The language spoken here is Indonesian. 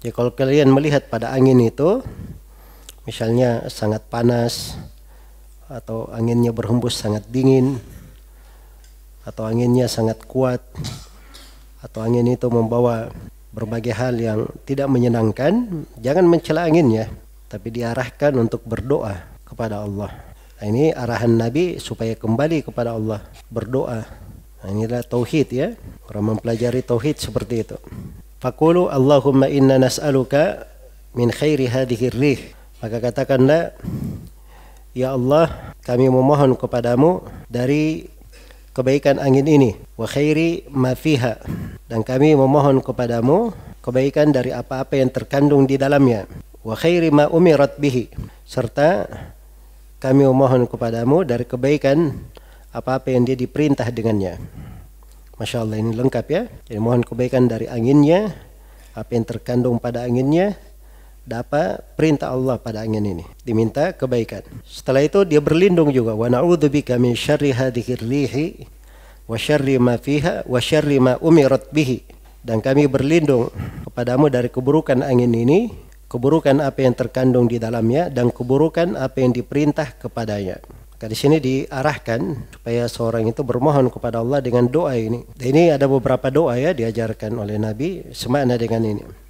Jadi ya, kalau kalian melihat pada angin itu, misalnya sangat panas, atau anginnya berhembus sangat dingin, atau anginnya sangat kuat, atau angin itu membawa berbagai hal yang tidak menyenangkan, jangan mencela anginnya, tapi diarahkan untuk berdoa kepada Allah. Nah, ini arahan Nabi supaya kembali kepada Allah, berdoa. Nah, inilah tauhid ya. Orang mempelajari tauhid seperti itu. Fakulu Allahumma inna nas'aluka min khairi hadhihi rih. Maka katakanlah Ya Allah, kami memohon kepadamu dari kebaikan angin ini wa khairi ma fiha dan kami memohon kepadamu kebaikan dari apa-apa yang terkandung di dalamnya wa khairi ma umirat bihi serta kami memohon kepadamu dari kebaikan apa-apa yang dia diperintah dengannya Masya Allah ini lengkap ya. Jadi mohon kebaikan dari anginnya, apa yang terkandung pada anginnya, dapat perintah Allah pada angin ini. Diminta kebaikan. Setelah itu dia berlindung juga. Wa bika min syarri hadikir lihi wa syarri ma fiha wa syarri ma umirat bihi. Dan kami berlindung kepadamu dari keburukan angin ini, keburukan apa yang terkandung di dalamnya dan keburukan apa yang diperintah kepadanya. Maka di sini diarahkan supaya seorang itu bermohon kepada Allah dengan doa ini. Dan ini ada beberapa doa ya diajarkan oleh Nabi semakna dengan ini.